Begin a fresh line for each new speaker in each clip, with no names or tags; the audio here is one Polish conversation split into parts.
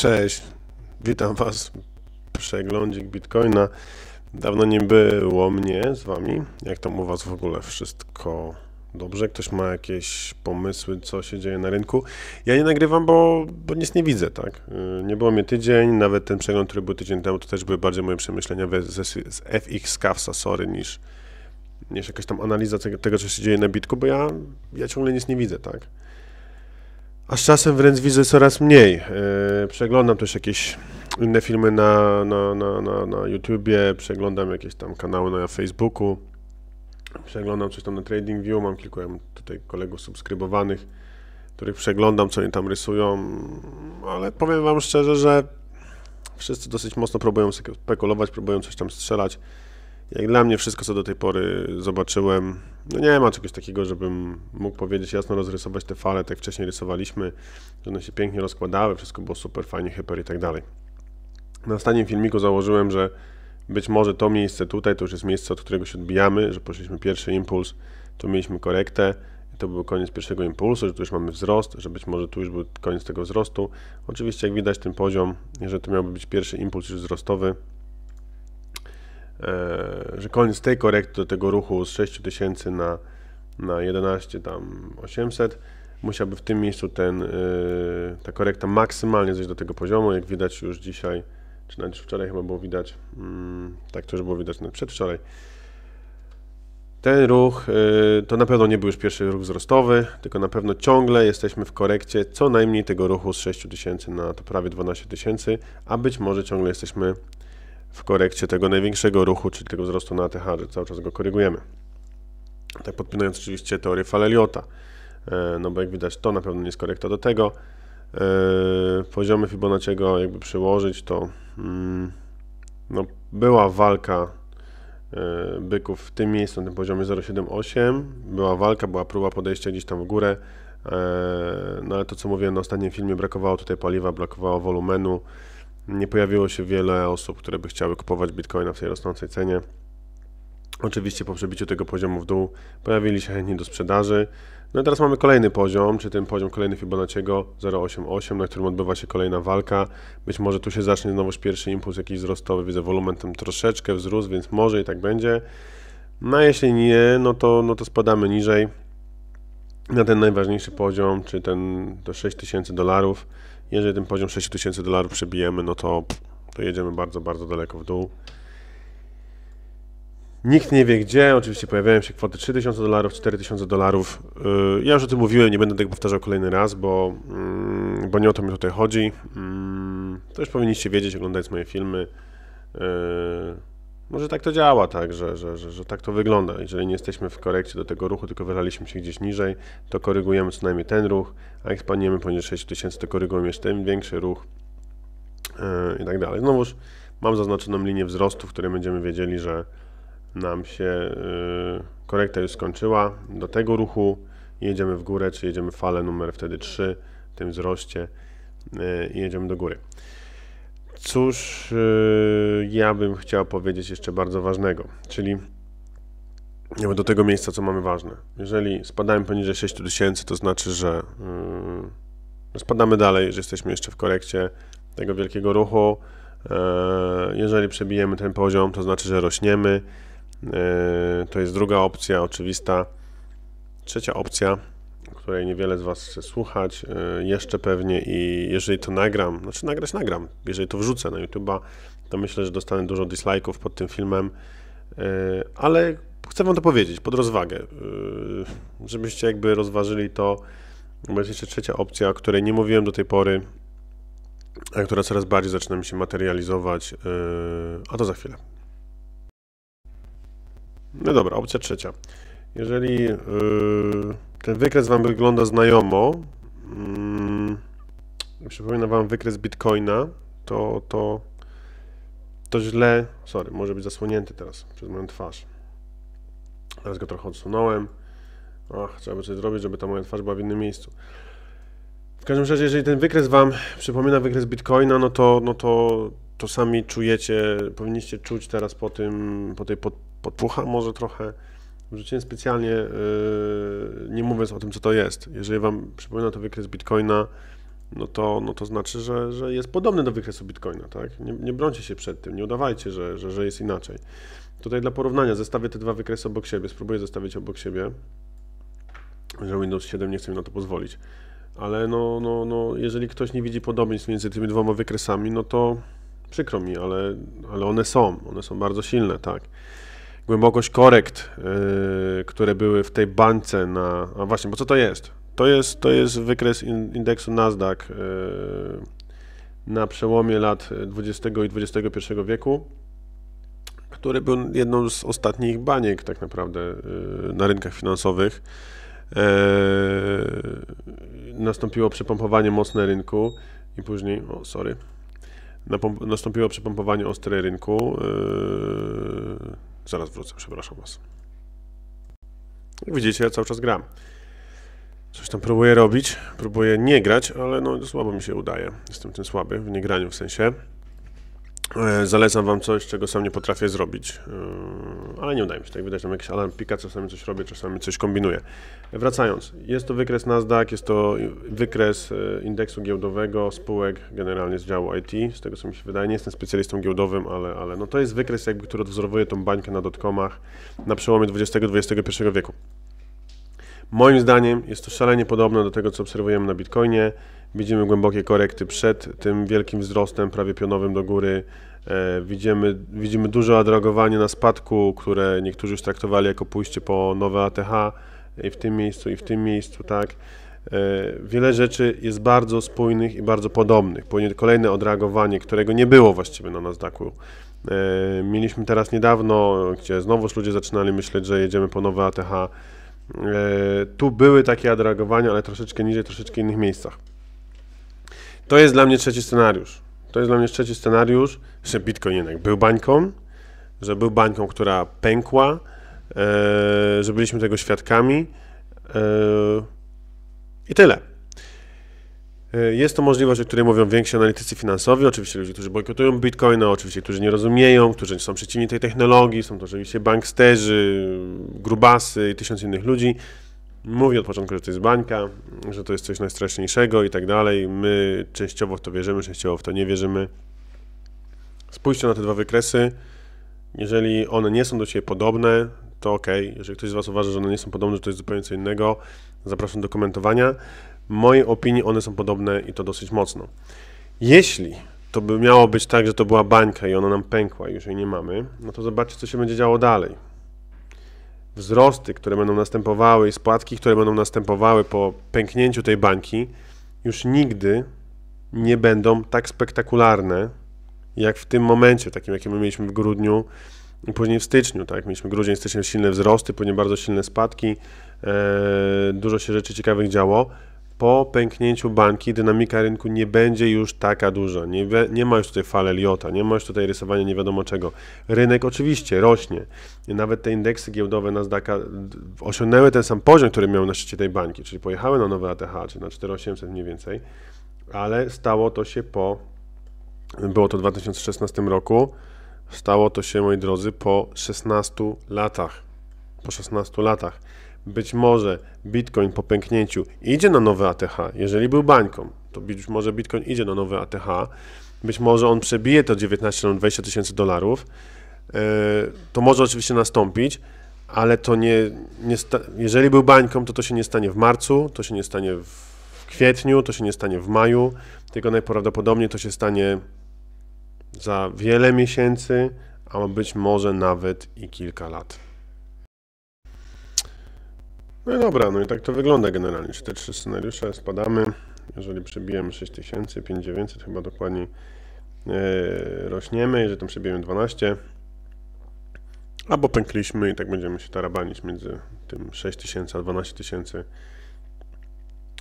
Cześć, witam Was przeglądzik Bitcoina. Dawno nie było mnie z Wami. Jak tam u Was w ogóle wszystko dobrze? Ktoś ma jakieś pomysły, co się dzieje na rynku? Ja nie nagrywam, bo, bo nic nie widzę, tak? Y, nie było mnie tydzień, nawet ten przegląd, który był tydzień temu, to też były bardziej moje przemyślenia z, FX Kawsa, sorry, niż, niż jakaś tam analiza tego, tego, co się dzieje na Bitku, bo ja, ja ciągle nic nie widzę, tak? a z czasem wręcz widzę coraz mniej. E, przeglądam też jakieś inne filmy na, na, na, na, na YouTubie, przeglądam jakieś tam kanały na Facebooku, przeglądam coś tam na TradingView, mam kilku tutaj kolegów subskrybowanych, których przeglądam, co oni tam rysują, ale powiem wam szczerze, że wszyscy dosyć mocno próbują spekulować, próbują coś tam strzelać. Jak dla mnie wszystko, co do tej pory zobaczyłem, no nie ma czegoś takiego, żebym mógł powiedzieć jasno rozrysować te fale, tak jak wcześniej rysowaliśmy, że one się pięknie rozkładały, wszystko było super fajnie, hyper i tak dalej. Na ostatnim filmiku założyłem, że być może to miejsce tutaj to już jest miejsce, od którego się odbijamy, że poszliśmy pierwszy impuls, tu mieliśmy korektę, to był koniec pierwszego impulsu, że tu już mamy wzrost, że być może tu już był koniec tego wzrostu. Oczywiście jak widać ten poziom, że to miałby być pierwszy impuls już wzrostowy, E, że koniec tej korekty do tego ruchu z 6000 na, na 11 tam 800 musiałby w tym miejscu ten, e, ta korekta maksymalnie zejść do tego poziomu, jak widać już dzisiaj, czy nawet już wczoraj chyba było widać, mm, tak to już było widać nawet przedwczoraj. Ten ruch e, to na pewno nie był już pierwszy ruch wzrostowy, tylko na pewno ciągle jesteśmy w korekcie co najmniej tego ruchu z 6000 na to prawie 12000, a być może ciągle jesteśmy w korekcie tego największego ruchu, czyli tego wzrostu na ATH, że cały czas go korygujemy. Tak podpinając oczywiście teorię Faleliota, e, no bo jak widać to na pewno nie jest korekta do tego. E, poziomy Fibonacciego jakby przyłożyć to mm, no, była walka e, byków w tym miejscu, na tym poziomie 0,78. Była walka, była próba podejścia gdzieś tam w górę. No ale to co mówiłem na ostatnim filmie, brakowało tutaj paliwa, brakowało wolumenu. Nie pojawiło się wiele osób, które by chciały kupować bitcoina w tej rosnącej cenie. Oczywiście po przebiciu tego poziomu w dół pojawili się chętni do sprzedaży. No i teraz mamy kolejny poziom, czy ten poziom kolejny Fibonacciego 0,88, na którym odbywa się kolejna walka. Być może tu się zacznie znowu pierwszy impuls jakiś wzrostowy, widzę wolumentem troszeczkę wzrósł, więc może i tak będzie. No a jeśli nie, no to, no to spadamy niżej na ten najważniejszy poziom, czy ten do 6000 dolarów. Jeżeli ten poziom 6000 dolarów przebijemy, no to, to jedziemy bardzo, bardzo daleko w dół. Nikt nie wie gdzie, oczywiście pojawiają się kwoty 3000 dolarów, 4000 dolarów. Y, ja już o tym mówiłem, nie będę tego powtarzał kolejny raz, bo, mm, bo nie o to mi tutaj chodzi. Mm, to już powinniście wiedzieć, oglądając moje filmy. Y, może tak to działa, tak, że, że, że, że, tak to wygląda. Jeżeli nie jesteśmy w korekcie do tego ruchu, tylko wyraliśmy się gdzieś niżej, to korygujemy co najmniej ten ruch, a jak spadniemy poniżej 6000, to korygujemy jeszcze ten większy ruch yy, i tak dalej. Znowuż mam zaznaczoną linię wzrostu, w której będziemy wiedzieli, że nam się yy, korekta już skończyła. Do tego ruchu jedziemy w górę, czy jedziemy falę numer wtedy 3 w tym wzroście e, i jedziemy do góry. Cóż y, ja bym chciał powiedzieć jeszcze bardzo ważnego, czyli do tego miejsca, co mamy ważne. Jeżeli spadamy poniżej 6000, to znaczy, y, że spadamy dalej, że jesteśmy jeszcze w korekcie tego wielkiego ruchu. E, jeżeli przebijemy ten poziom, to znaczy, że rośniemy. E, to jest druga opcja, oczywista. Trzecia opcja której niewiele z Was chce słuchać, e, jeszcze pewnie i jeżeli to nagram, znaczy nagrać nagram, jeżeli to wrzucę na YouTube'a, to myślę, że dostanę dużo dislike'ów pod tym filmem, e, ale chcę Wam to powiedzieć pod rozwagę, e, żebyście jakby rozważyli to, bo jest jeszcze trzecia opcja, o której nie mówiłem do tej pory, a która coraz bardziej zaczyna mi się materializować, a to za chwilę. No dobra, opcja trzecia. Jeżeli yy, ten wykres Wam wygląda znajomo. Hmm, przypomina Wam wykres Bitcoina. To, to, to źle. Sorry, może być zasłonięty teraz przez moją twarz. Teraz go trochę odsunąłem. Ach, trzeba by coś zrobić, żeby ta moja twarz była w innym miejscu. W każdym razie, jeżeli ten wykres Wam przypomina wykres Bitcoina, no to, no to, to sami czujecie, powinniście czuć teraz po tym, po tej podpucha może trochę, Rzuciłem specjalnie, yy, nie mówiąc o tym, co to jest. Jeżeli Wam przypomina to wykres bitcoina, no to, no to znaczy, że, że jest podobny do wykresu bitcoina. Tak? Nie, nie brońcie się przed tym, nie udawajcie, że, że, że jest inaczej. Tutaj dla porównania zestawię te dwa wykresy obok siebie, spróbuję zestawić obok siebie, że Windows 7 nie chce mi na to pozwolić. Ale no, no, no, jeżeli ktoś nie widzi podobieństw między tymi dwoma wykresami, no to przykro mi, ale, ale one są, one są bardzo silne, tak głębokość korekt, y, które były w tej bańce na... A właśnie, bo co to jest? To jest, to jest wykres indeksu Nasdaq y, na przełomie lat XX i XXI wieku, który był jedną z ostatnich baniek tak naprawdę y, na rynkach finansowych. Nastąpiło przepompowanie mocne rynku i później... O, sorry. Nastąpiło przepompowanie ostre rynku. Zaraz wrócę, przepraszam was. Jak widzicie, ja cały czas gram. Coś tam próbuję robić, próbuję nie grać, ale no słabo mi się udaje. Jestem tym słaby, w niegraniu w sensie. E, zalecam wam coś, czego sam nie potrafię zrobić, e, ale nie udaje mi się. Tak wydać. Mam jakiś alarm pika, czasami coś robię, czasami coś kombinuję. Wracając, jest to wykres Nasdaq, jest to wykres e, indeksu giełdowego spółek generalnie z działu IT, z tego co mi się wydaje. Nie jestem specjalistą giełdowym, ale, ale no to jest wykres, jakby, który odwzorowuje tą bańkę na dotkomach na przełomie XX-XXI wieku. Moim zdaniem jest to szalenie podobne do tego, co obserwujemy na Bitcoinie. Widzimy głębokie korekty przed tym wielkim wzrostem, prawie pionowym do góry. E, widzimy, widzimy duże odreagowanie na spadku, które niektórzy już traktowali jako pójście po nowe ATH i w tym miejscu, i w tym miejscu, tak. E, wiele rzeczy jest bardzo spójnych i bardzo podobnych. kolejne odreagowanie, którego nie było właściwie na Nasdaqu. E, mieliśmy teraz niedawno, gdzie znowuż ludzie zaczynali myśleć, że jedziemy po nowe ATH E, tu były takie odreagowania, ale troszeczkę niżej, troszeczkę innych miejscach. To jest dla mnie trzeci scenariusz. To jest dla mnie trzeci scenariusz, że Bitcoin jednak był bańką, że był bańką, która pękła, e, że byliśmy tego świadkami. E, I tyle. Y, jest to możliwość, o której mówią więksi analitycy finansowi, oczywiście ludzie, którzy bojkotują bitcoina, oczywiście, którzy nie rozumieją, którzy są przeciwni tej technologii, są to oczywiście banksterzy, grubasy i tysiąc innych ludzi. Mówi od początku, że to jest bańka, że to jest coś najstraszniejszego i tak dalej. My częściowo w to wierzymy, częściowo w to nie wierzymy. Spójrzcie na te dwa wykresy. Jeżeli one nie są do siebie podobne, to ok. Jeżeli ktoś z Was uważa, że one nie są podobne, to jest zupełnie co innego. Zapraszam do komentowania. W mojej opinii one są podobne i to dosyć mocno. Jeśli to by miało być tak, że to była bańka i ona nam pękła i już jej nie mamy, no to zobaczcie, co się będzie działo dalej. Wzrosty, które będą następowały i spłatki, które będą następowały po pęknięciu tej bańki, już nigdy nie będą tak spektakularne, jak w tym momencie, takim jakim my mieliśmy w grudniu i później w styczniu. Tak? Mieliśmy grudzień, styczniu silne wzrosty, później bardzo silne spadki, e, dużo się rzeczy ciekawych działo, po pęknięciu banki, dynamika rynku nie będzie już taka duża. Nie, nie ma już tutaj fale liota, nie ma już tutaj rysowania nie wiadomo czego. Rynek oczywiście rośnie. Nawet te indeksy giełdowe Nasdaq osiągnęły ten sam poziom, który miał na szczycie tej banki, czyli pojechały na nowe ATH, czy na 4800 mniej więcej, ale stało to się po, było to w 2016 roku, stało to się, moi drodzy, po 16 latach. Po 16 latach być może Bitcoin po pęknięciu idzie na nowe ATH, jeżeli był bańką, to być może Bitcoin idzie na nowe ATH, być może on przebije to 19 20 tysięcy dolarów, e, to może oczywiście nastąpić, ale to nie, nie jeżeli był bańką, to to się nie stanie w marcu, to się nie stanie w kwietniu, to się nie stanie w maju, tylko najprawdopodobniej to się stanie za wiele miesięcy, a być może nawet i kilka lat. No i dobra, no i tak to wygląda generalnie. Czy te trzy scenariusze spadamy, jeżeli przebijemy 6000, 5900 chyba dokładniej yy, rośniemy, jeżeli tam przebijemy 12, albo pękliśmy i tak będziemy się tarabanić między tym 6000 a 12000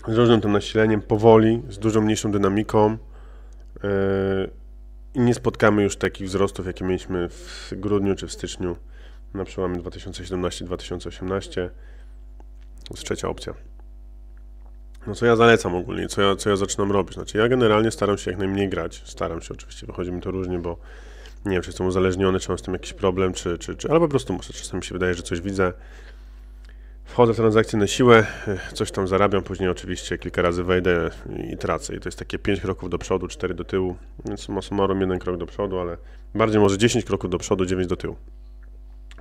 z różnym tym nasileniem, powoli, z dużo mniejszą dynamiką yy, i nie spotkamy już takich wzrostów, jakie mieliśmy w grudniu czy w styczniu na przełomie 2017-2018. To jest trzecia opcja. No co ja zalecam ogólnie, co ja, co ja zaczynam robić? Znaczy ja generalnie staram się jak najmniej grać. Staram się oczywiście, wychodzi mi to różnie, bo nie wiem, czy jestem uzależniony, czy mam z tym jakiś problem, czy, czy, czy ale po prostu muszę. Czasami się wydaje, że coś widzę. Wchodzę w transakcję na siłę, y, coś tam zarabiam, później oczywiście kilka razy wejdę i tracę. I to jest takie 5 kroków do przodu, 4 do tyłu, więc summa summarum jeden krok do przodu, ale bardziej może 10 kroków do przodu, 9 do tyłu.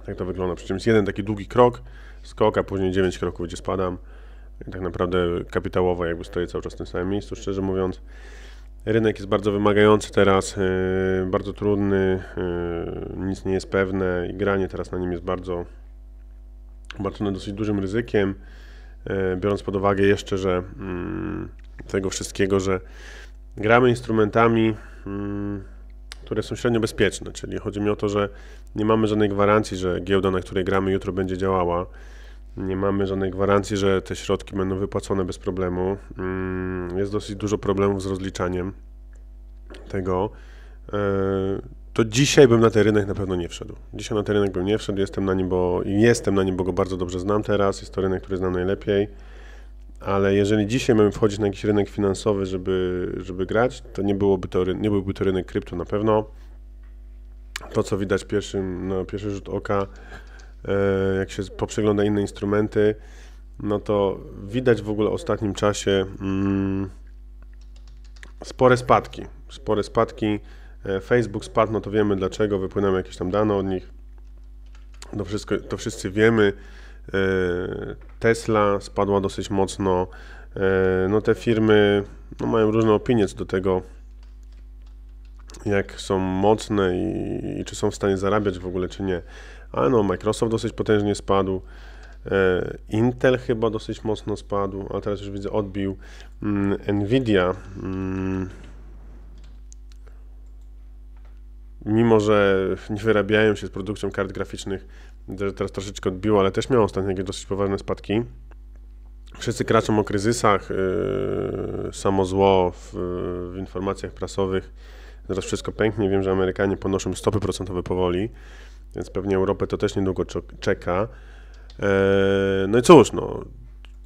Tak to wygląda. Przy czym jest jeden taki długi krok, skok, a później 9 kroków, gdzie spadam. I tak naprawdę kapitałowo jakby stoję cały czas w tym samym miejscu, szczerze mówiąc. Rynek jest bardzo wymagający teraz, yy, bardzo trudny, yy, nic nie jest pewne i granie teraz na nim jest bardzo obarczone dosyć dużym ryzykiem, yy, biorąc pod uwagę jeszcze, że mm, tego wszystkiego, że gramy instrumentami mm, które są średnio bezpieczne, czyli chodzi mi o to, że nie mamy żadnej gwarancji, że giełda, na której gramy jutro będzie działała, nie mamy żadnej gwarancji, że te środki będą wypłacone bez problemu. Mm, jest dosyć dużo problemów z rozliczaniem tego. E, to dzisiaj bym na ten rynek na pewno nie wszedł. Dzisiaj na ten rynek bym nie wszedł, jestem na nim, bo jestem na nim, bo go bardzo dobrze znam teraz. Jest to rynek, który znam najlepiej ale jeżeli dzisiaj mamy wchodzić na jakiś rynek finansowy, żeby, żeby grać, to nie, byłoby to, nie byłby to rynek krypto na pewno. To, co widać pierwszym, na no, pierwszy rzut oka, e, jak się poprzegląda inne instrumenty, no to widać w ogóle w ostatnim czasie mm, spore spadki. Spore spadki. E, Facebook spadł, no to wiemy dlaczego, wypłynęły jakieś tam dane od nich. To, wszystko, to wszyscy wiemy. E, Tesla spadła dosyć mocno. E, no te firmy no, mają różne opinie co do tego, jak są mocne i, i, czy są w stanie zarabiać w ogóle, czy nie. Ale no, Microsoft dosyć potężnie spadł. E, Intel chyba dosyć mocno spadł, a teraz już widzę odbił. Mm, Nvidia mm, mimo że nie wyrabiają się z produkcją kart graficznych, że teraz troszeczkę odbiło, ale też miał ostatnio jakieś dosyć poważne spadki. Wszyscy kraczą o kryzysach, yy, samo zło w, w informacjach prasowych. Zaraz wszystko pęknie. Wiem, że Amerykanie ponoszą stopy procentowe powoli, więc pewnie Europę to też niedługo czeka. Yy, no i cóż, no,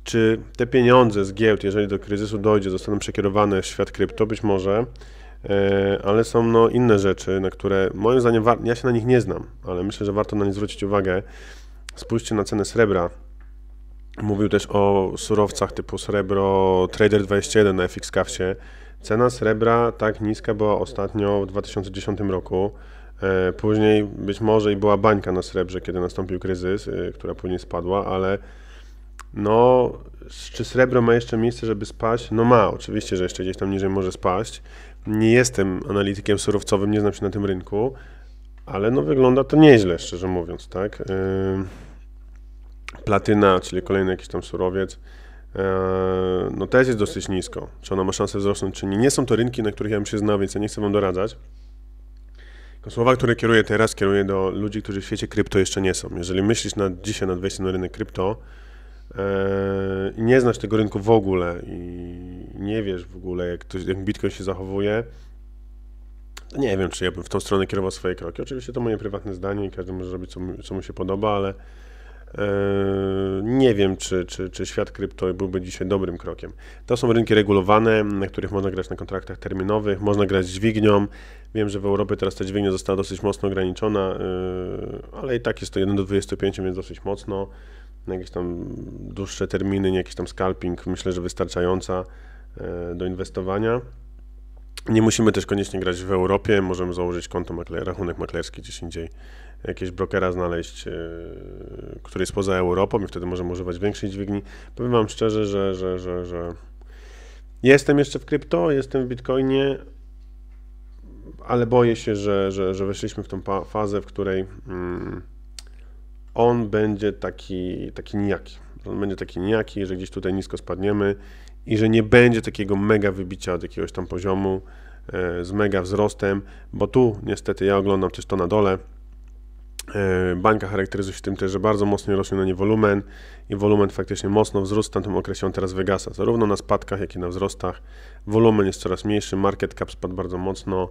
czy te pieniądze z giełd, jeżeli do kryzysu dojdzie, zostaną przekierowane w świat krypto? Być może. E, ale są no, inne rzeczy, na które moim zdaniem, ja się na nich nie znam, ale myślę, że warto na nie zwrócić uwagę. Spójrzcie na cenę srebra. Mówił też o surowcach typu srebro Trader 21 na FX Cafsie. Cena srebra tak niska była ostatnio w 2010 roku. E, później być może i była bańka na srebrze, kiedy nastąpił kryzys, e, która później spadła, ale no, czy srebro ma jeszcze miejsce, żeby spaść? No ma, oczywiście, że jeszcze gdzieś tam niżej może spaść, nie jestem analitykiem surowcowym, nie znam się na tym rynku, ale no wygląda to nieźle, szczerze mówiąc, tak? Platyna, czyli kolejny jakiś tam surowiec, e, no też jest dosyć nisko. Czy ona ma szansę wzrosnąć, czy nie? Nie są to rynki, na których ja bym się znał, więc ja nie chcę wam doradzać. Słowa, które kieruję teraz, kieruję do ludzi, którzy w świecie krypto jeszcze nie są. Jeżeli myślisz na dzisiaj nad wejściem na rynek krypto, E, nie znasz tego rynku w ogóle i nie wiesz w ogóle, jak, to, jak Bitcoin się zachowuje, nie wiem, czy ja bym w tą stronę kierował swoje kroki. Oczywiście to moje prywatne zdanie i każdy może robić, co mu, co mu się podoba, ale e, nie wiem, czy, czy, czy świat krypto byłby dzisiaj dobrym krokiem. To są rynki regulowane, na których można grać na kontraktach terminowych, można grać z dźwignią. Wiem, że w Europie teraz ta dźwignia została dosyć mocno ograniczona, e, ale i tak jest to 1 do 25, więc dosyć mocno na jakieś tam dłuższe terminy, nie jakiś tam scalping, myślę, że wystarczająca e, do inwestowania. Nie musimy też koniecznie grać w Europie, możemy założyć konto makler, rachunek maklerski gdzieś indziej, jakiegoś brokera znaleźć, e, który jest poza Europą i wtedy możemy używać większej dźwigni. Powiem Wam szczerze, że, że, że, że jestem jeszcze w krypto, jestem w Bitcoinie, ale boję się, że, że, że weszliśmy w tą fazę, w której... Mm, on będzie taki, taki nijaki. On będzie taki nijaki, że gdzieś tutaj nisko spadniemy i że nie będzie takiego mega wybicia od jakiegoś tam poziomu e, z mega wzrostem, bo tu niestety ja oglądam też to na dole. E, bańka charakteryzuje się tym też, że bardzo mocno rośnie na nie wolumen i wolumen faktycznie mocno wzrósł, w tamtym okresie on teraz wygasa, zarówno na spadkach, jak i na wzrostach. Wolumen jest coraz mniejszy, market cap spadł bardzo mocno,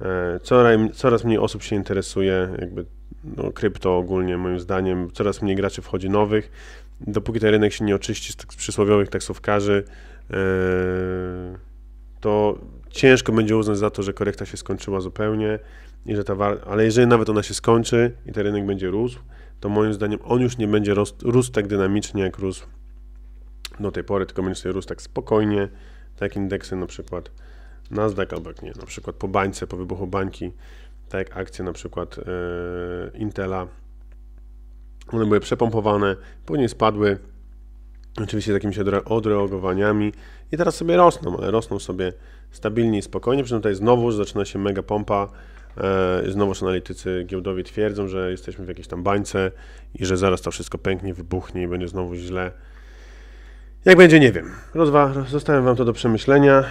e, coraz, coraz mniej osób się interesuje jakby no, krypto ogólnie moim zdaniem, coraz mniej graczy wchodzi nowych. Dopóki ten rynek się nie oczyści z przysłowiowych taksówkarzy, yy, to ciężko będzie uznać za to, że korekta się skończyła zupełnie, i że ta ale jeżeli nawet ona się skończy i ten rynek będzie rósł, to moim zdaniem on już nie będzie rost, rósł tak dynamicznie, jak rósł do tej pory, tylko będzie sobie rósł tak spokojnie, tak indeksy na przykład Nasdaq, albo nie, na przykład po bańce, po wybuchu bańki, tak jak akcje na przykład e, Intela. One były przepompowane, później spadły, oczywiście z jakimiś odreagowaniami i teraz sobie rosną, ale rosną sobie stabilnie i spokojnie, przy czym tutaj znowu zaczyna się mega pompa, e, znowuż analitycy giełdowi twierdzą, że jesteśmy w jakiejś tam bańce i że zaraz to wszystko pęknie, wybuchnie i będzie znowu źle. Jak będzie, nie wiem. Rozwa zostawiam Wam to do przemyślenia.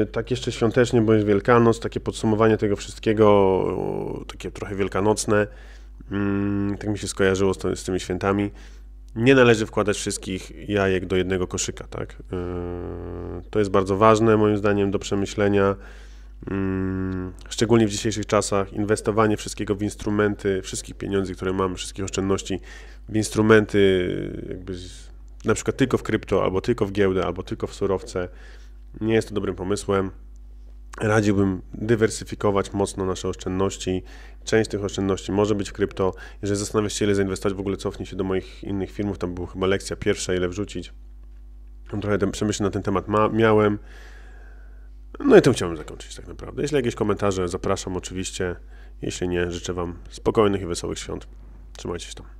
Yy, tak jeszcze świątecznie, bo jest Wielkanoc, takie podsumowanie tego wszystkiego, yy, takie trochę wielkanocne. Yy, tak mi się skojarzyło z, to, z, tymi świętami. Nie należy wkładać wszystkich jajek do jednego koszyka, tak? Yy, to jest bardzo ważne, moim zdaniem, do przemyślenia. Mm, szczególnie w dzisiejszych czasach, inwestowanie wszystkiego w instrumenty, wszystkich pieniędzy, które mamy, wszystkich oszczędności w instrumenty, jakby z, na przykład tylko w krypto, albo tylko w giełdę, albo tylko w surowce, nie jest to dobrym pomysłem. Radziłbym dywersyfikować mocno nasze oszczędności. Część tych oszczędności może być w krypto. Jeżeli zastanawiasz się, ile zainwestować, w ogóle cofnij się do moich innych filmów. Tam była chyba lekcja pierwsza, ile wrzucić. trochę ten, przemyśleń na ten temat ma, miałem. No i tym chciałbym zakończyć tak naprawdę. Jeśli jakieś komentarze, zapraszam oczywiście. Jeśli nie, życzę Wam spokojnych i wesołych świąt. Trzymajcie się tam.